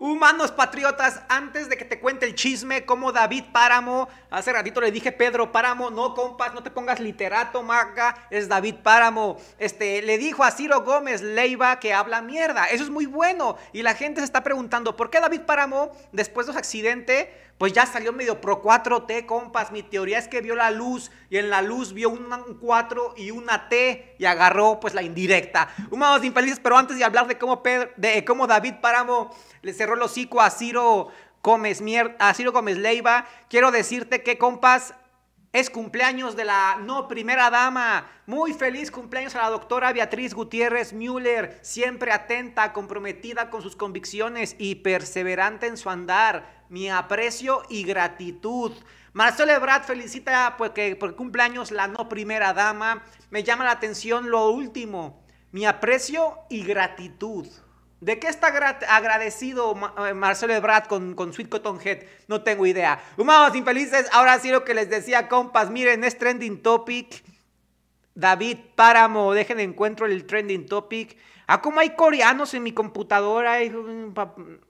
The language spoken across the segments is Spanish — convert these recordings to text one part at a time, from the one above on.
Humanos patriotas, antes de que te cuente el chisme, como David Páramo, hace ratito le dije Pedro Páramo, no compas, no te pongas literato, maga, es David Páramo. Este, le dijo a Ciro Gómez Leiva que habla mierda. Eso es muy bueno. Y la gente se está preguntando, ¿por qué David Páramo, después de su accidente, pues ya salió medio pro 4T, compas? Mi teoría es que vio la luz y en la luz vio un 4 y una T y agarró pues la indirecta. Humanos infelices, pero antes de hablar de cómo, Pedro, de cómo David Páramo se Rolo el hocico a Ciro Gómez, Leiva. Quiero decirte que, compas, es cumpleaños de la no primera dama. Muy feliz cumpleaños a la doctora Beatriz Gutiérrez Müller, siempre atenta, comprometida con sus convicciones y perseverante en su andar. Mi aprecio y gratitud. Marcelo Ebrard felicita porque pues, por cumpleaños la no primera dama. Me llama la atención lo último. Mi aprecio y gratitud. ¿De qué está agradecido eh, Marcelo Ebrard con, Sweet Cotton Head? No tengo idea. Humanos infelices, ahora sí lo que les decía, compas. Miren, es trending topic. David Páramo, dejen encuentro el trending topic. Ah, como hay coreanos en mi computadora. Mm,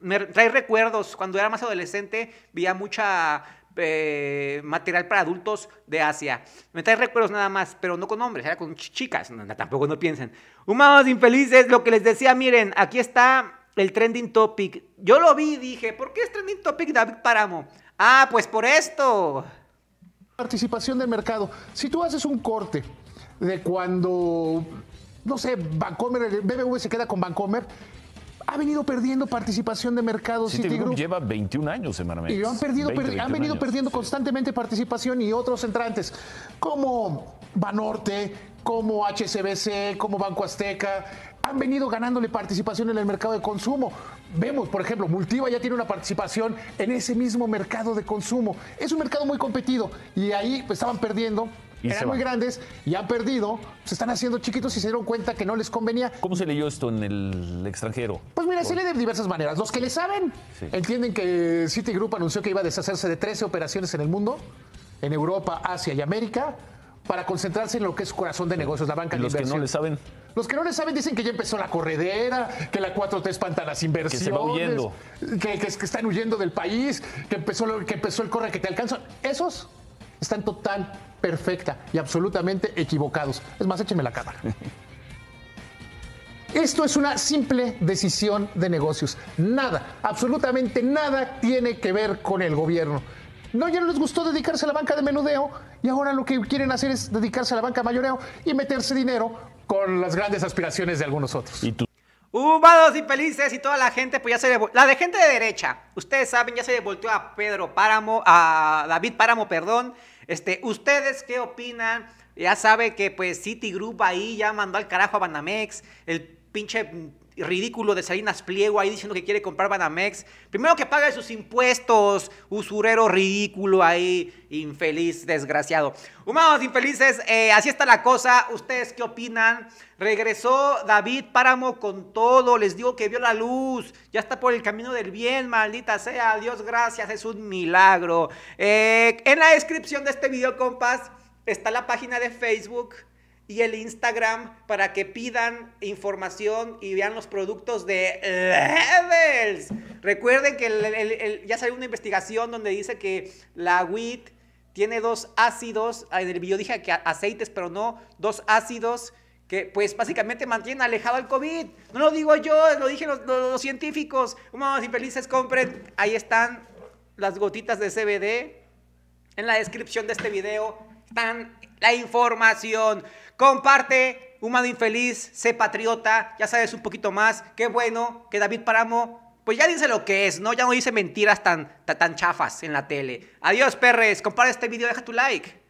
me trae recuerdos. Cuando era más adolescente, veía mucha eh, material para adultos de Asia. Me trae recuerdos nada más, pero no con hombres, era con chicas. tampoco no piensen. Humanos infelices, lo que les decía, miren, aquí está el trending topic. Yo lo vi y dije, ¿por qué es trending topic David Páramo? Ah, pues por esto. Participación del mercado. Si tú haces un corte de cuando, no sé, Bancomer, BBV se queda con Bancomer ha venido perdiendo participación de mercado Citigroup. lleva 21 años Y han, venido perdiendo constantemente participación y otros entrantes, como Banorte, como HCBC, como Banco Azteca, han venido ganándole participación en el mercado de consumo. Vemos, por ejemplo, Multiva ya tiene una participación en ese mismo mercado de consumo. Es un mercado muy competido y ahí pues, estaban perdiendo eran muy grandes y han perdido, se están haciendo chiquitos y se dieron cuenta que no les convenía. ¿Cómo se leyó esto en el extranjero? Pues mira, se lee de diversas maneras. Los que le saben entienden que Citigroup anunció que iba a deshacerse de 13 operaciones en el mundo, en Europa, Asia y América, para concentrarse en lo que es corazón de negocios, la banca y los que no le saben? Los que no le saben dicen que ya empezó la corredera, que la 4T espanta las inversiones. Que se va huyendo. Que, están huyendo del país, que empezó, que empezó el corre que te alcanzan. Esos están total perfecta y absolutamente equivocados. Es más, échenme la cámara. Esto es una simple decisión de negocios. Nada, absolutamente nada tiene que ver con el gobierno. No, ya no les gustó dedicarse a la banca de menudeo y ahora lo que quieren hacer es dedicarse a la banca de mayoreo y meterse dinero con las grandes aspiraciones de algunos otros. ¡Humados y felices y toda la gente, pues ya se La de gente de derecha, ustedes saben, ya se le a Pedro Páramo, a David Páramo, perdón. Este, ¿ustedes qué opinan? Ya sabe que pues Citigroup ahí ya mandó al carajo a Banamex, el pinche ridículo de Salinas Pliego ahí diciendo que quiere comprar Banamex. Primero que pague sus impuestos, usurero ridículo ahí, infeliz, desgraciado. Humanos infelices, eh, así está la cosa. ¿Ustedes qué opinan? Regresó David Páramo con todo. Les digo que vio la luz. Ya está por el camino del bien, maldita sea. Dios gracias, es un milagro. Eh, en la descripción de este video, compas, está la página de Facebook y el Instagram para que pidan información y vean los productos de Levels. Recuerden que ya salió una investigación donde dice que la WIT tiene dos ácidos, yo ah, el dije que aceites, pero no, dos ácidos que pues básicamente mantienen alejado al COVID. No lo digo yo, lo dije los, científicos. Vamos, infelices, compren. Ahí están las gotitas de CBD en la descripción de este video están la información. Comparte, humano infeliz, sé patriota, ya sabes un poquito más. Qué bueno que David Paramo, pues ya dice lo que es, ¿no? Ya no dice mentiras tan, tan, tan chafas en la tele. Adiós, perres. Comparte este video, deja tu like.